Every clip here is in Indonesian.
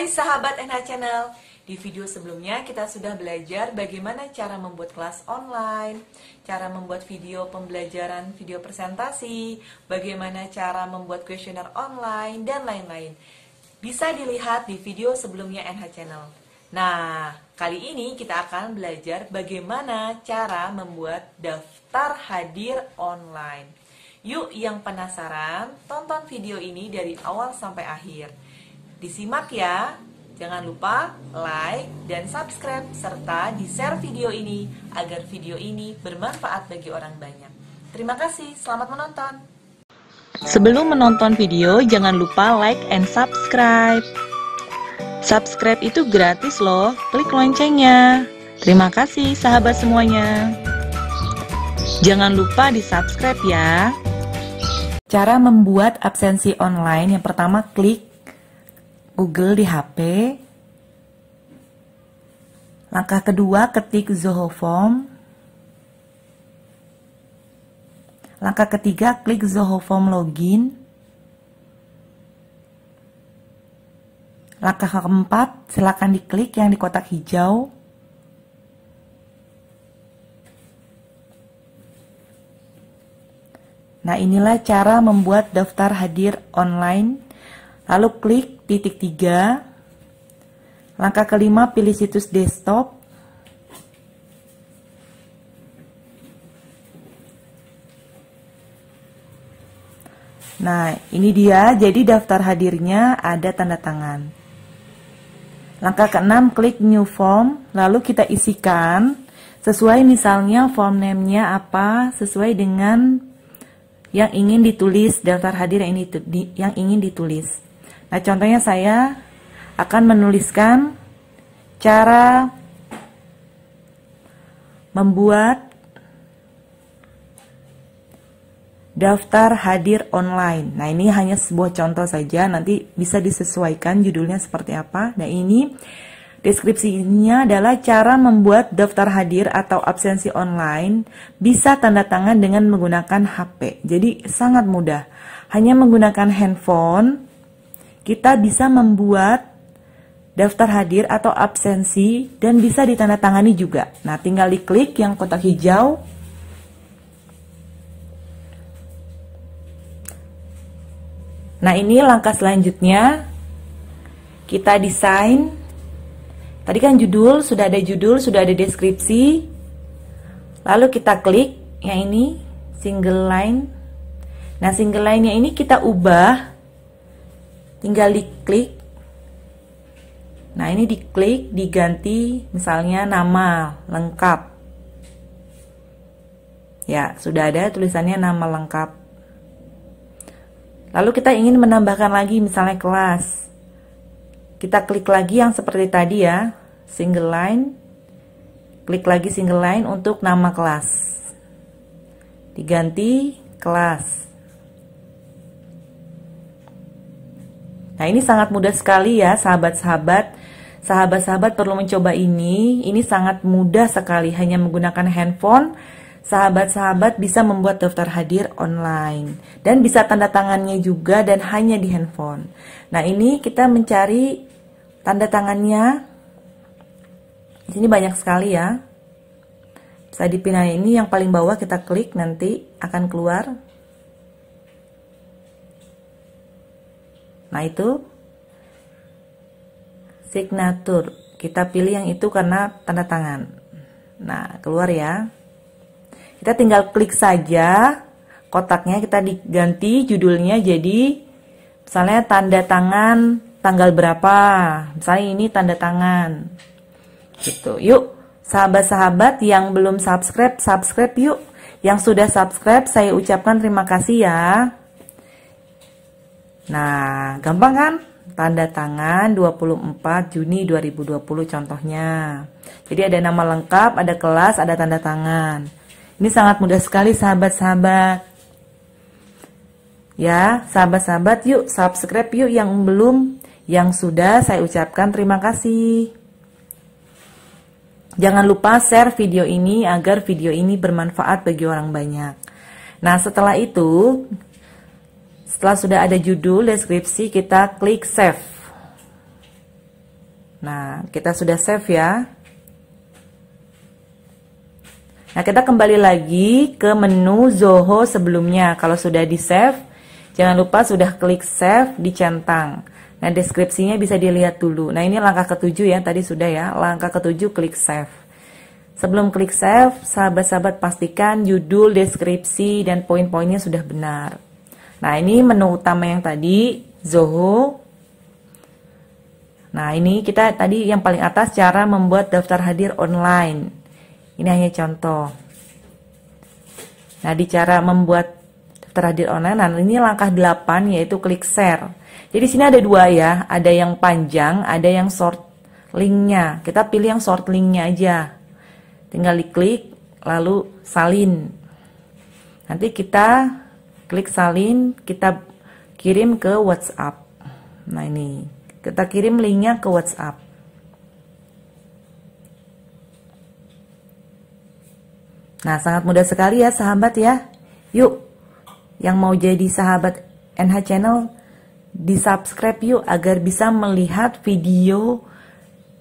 Hai sahabat NH Channel, di video sebelumnya kita sudah belajar bagaimana cara membuat kelas online, cara membuat video pembelajaran video presentasi, bagaimana cara membuat kuesioner online, dan lain-lain. Bisa dilihat di video sebelumnya NH Channel. Nah, kali ini kita akan belajar bagaimana cara membuat daftar hadir online. Yuk yang penasaran, tonton video ini dari awal sampai akhir. Disimak ya. Jangan lupa like dan subscribe serta di-share video ini agar video ini bermanfaat bagi orang banyak. Terima kasih, selamat menonton. Sebelum menonton video, jangan lupa like and subscribe. Subscribe itu gratis loh, klik loncengnya. Terima kasih sahabat semuanya. Jangan lupa di-subscribe ya. Cara membuat absensi online yang pertama klik Google di HP. Langkah kedua, ketik Zoho Form. Langkah ketiga, klik Zoho Form Login. Langkah keempat, silakan diklik yang di kotak hijau. Nah, inilah cara membuat daftar hadir online Lalu klik titik tiga. Langkah kelima, pilih situs desktop. Nah, ini dia. Jadi daftar hadirnya ada tanda tangan. Langkah keenam, klik new form, lalu kita isikan sesuai misalnya form name-nya apa, sesuai dengan yang ingin ditulis daftar hadir yang ingin ditulis. Nah, contohnya saya akan menuliskan cara membuat daftar hadir online. Nah, ini hanya sebuah contoh saja, nanti bisa disesuaikan judulnya seperti apa. Nah, ini deskripsinya adalah cara membuat daftar hadir atau absensi online bisa tanda tangan dengan menggunakan HP. Jadi, sangat mudah. Hanya menggunakan handphone kita bisa membuat daftar hadir atau absensi dan bisa ditandatangani juga. Nah, tinggal diklik yang kotak hijau. Nah, ini langkah selanjutnya. Kita desain. Tadi kan judul, sudah ada judul, sudah ada deskripsi. Lalu kita klik yang ini single line. Nah, single line-nya ini kita ubah tinggal diklik nah ini diklik diganti misalnya nama lengkap ya sudah ada tulisannya nama lengkap lalu kita ingin menambahkan lagi misalnya kelas kita klik lagi yang seperti tadi ya single line klik lagi single line untuk nama kelas diganti kelas Nah ini sangat mudah sekali ya sahabat-sahabat. Sahabat-sahabat perlu mencoba ini. Ini sangat mudah sekali hanya menggunakan handphone. Sahabat-sahabat bisa membuat daftar hadir online dan bisa tanda tangannya juga dan hanya di handphone. Nah ini kita mencari tanda tangannya. Di banyak sekali ya. Bisa dipindahin ini yang paling bawah kita klik nanti akan keluar Nah itu signature Kita pilih yang itu karena tanda tangan. Nah, keluar ya. Kita tinggal klik saja kotaknya kita diganti judulnya jadi misalnya tanda tangan tanggal berapa. Misalnya ini tanda tangan. Gitu. Yuk, sahabat-sahabat yang belum subscribe, subscribe yuk. Yang sudah subscribe saya ucapkan terima kasih ya. Nah, gampang kan? Tanda tangan 24 Juni 2020 contohnya. Jadi ada nama lengkap, ada kelas, ada tanda tangan. Ini sangat mudah sekali sahabat-sahabat. Ya, sahabat-sahabat yuk subscribe yuk yang belum, yang sudah saya ucapkan terima kasih. Jangan lupa share video ini agar video ini bermanfaat bagi orang banyak. Nah, setelah itu setelah sudah ada judul deskripsi, kita klik save. Nah, kita sudah save ya. Nah, kita kembali lagi ke menu Zoho sebelumnya. Kalau sudah di-save, jangan lupa sudah klik save di centang. Nah, deskripsinya bisa dilihat dulu. Nah, ini langkah ketujuh ya, tadi sudah ya. Langkah ketujuh klik save. Sebelum klik save, sahabat-sahabat pastikan judul, deskripsi, dan poin-poinnya sudah benar. Nah, ini menu utama yang tadi, Zoho. Nah, ini kita tadi yang paling atas cara membuat daftar hadir online. Ini hanya contoh. Nah, di cara membuat daftar hadir online, nah ini langkah 8 yaitu klik share. Jadi sini ada dua ya, ada yang panjang, ada yang short linknya. Kita pilih yang short linknya aja. Tinggal diklik, lalu salin. Nanti kita klik salin kita kirim ke WhatsApp nah ini kita kirim linknya ke WhatsApp nah sangat mudah sekali ya sahabat ya yuk yang mau jadi sahabat NH Channel di subscribe yuk agar bisa melihat video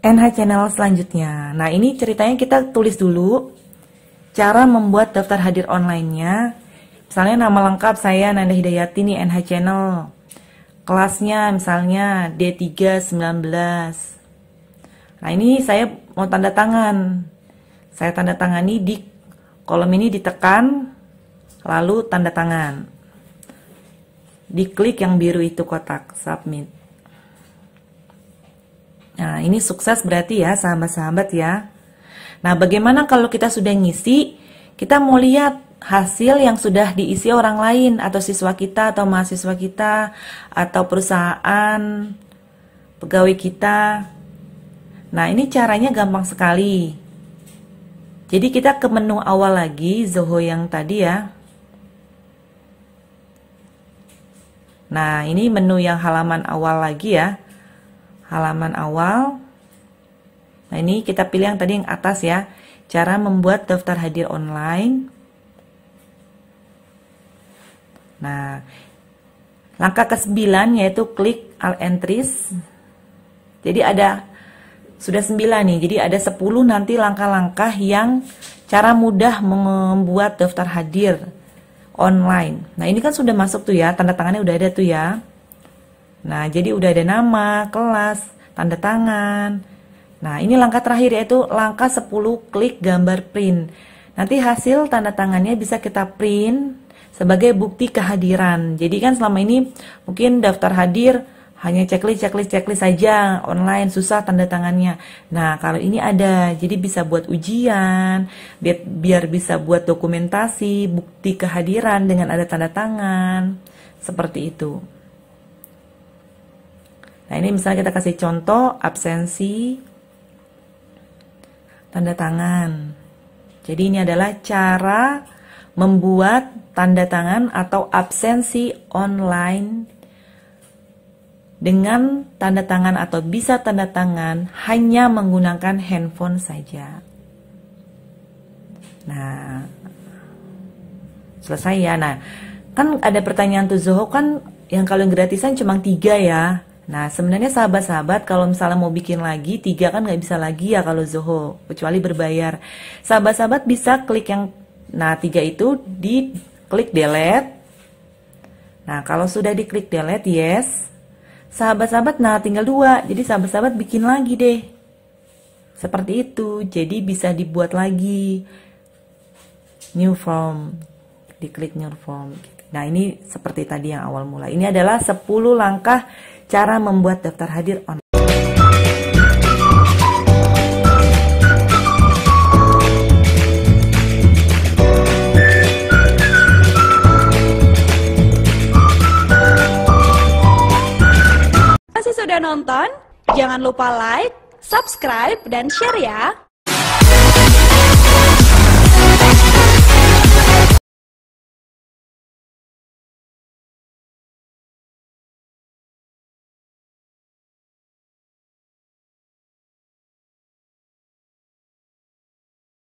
NH Channel selanjutnya. Nah ini ceritanya kita tulis dulu cara membuat daftar hadir online-nya. Misalnya nama lengkap saya Nanda Hidayati nih NH Channel. Kelasnya misalnya D319. Nah ini saya mau tanda tangan. Saya tanda tangani di kolom ini ditekan lalu tanda tangan. Diklik yang biru itu kotak submit. Nah ini sukses berarti ya sahabat-sahabat ya. Nah bagaimana kalau kita sudah ngisi kita mau lihat hasil yang sudah diisi orang lain atau siswa kita atau mahasiswa kita atau perusahaan pegawai kita. Nah, ini caranya gampang sekali. Jadi kita ke menu awal lagi Zoho yang tadi ya. Nah, ini menu yang halaman awal lagi ya. Halaman awal. Nah, ini kita pilih yang tadi yang atas ya. Cara membuat daftar hadir online. Nah, langkah ke-9 yaitu klik all entries. Jadi ada sudah 9 nih. Jadi ada 10 nanti langkah-langkah yang cara mudah membuat daftar hadir online. Nah, ini kan sudah masuk tuh ya, tanda tangannya udah ada tuh ya. Nah, jadi udah ada nama, kelas, tanda tangan. Nah, ini langkah terakhir yaitu langkah 10 klik gambar print. Nanti hasil tanda tangannya bisa kita print sebagai bukti kehadiran. Jadi kan selama ini mungkin daftar hadir hanya checklist checklist checklist saja online susah tanda tangannya. Nah, kalau ini ada. Jadi bisa buat ujian, biar biar bisa buat dokumentasi bukti kehadiran dengan ada tanda tangan. Seperti itu. Nah, ini misalnya kita kasih contoh absensi tanda tangan. Jadi ini adalah cara membuat tanda tangan atau absensi online dengan tanda tangan atau bisa tanda tangan hanya menggunakan handphone saja. Nah, selesai ya. Nah, kan ada pertanyaan tuh Zoho kan yang kalau yang gratisan cuma tiga ya. Nah, sebenarnya sahabat-sahabat kalau misalnya mau bikin lagi, tiga kan nggak bisa lagi ya kalau Zoho, kecuali berbayar. Sahabat-sahabat bisa klik yang Nah, tiga itu di klik delete. Nah, kalau sudah di klik delete, yes. Sahabat-sahabat, nah tinggal dua. Jadi sahabat-sahabat bikin lagi deh. Seperti itu, jadi bisa dibuat lagi. New form, di klik new form. Nah, ini seperti tadi yang awal mula. Ini adalah 10 langkah cara membuat daftar hadir online. nonton, jangan lupa like, subscribe, dan share ya.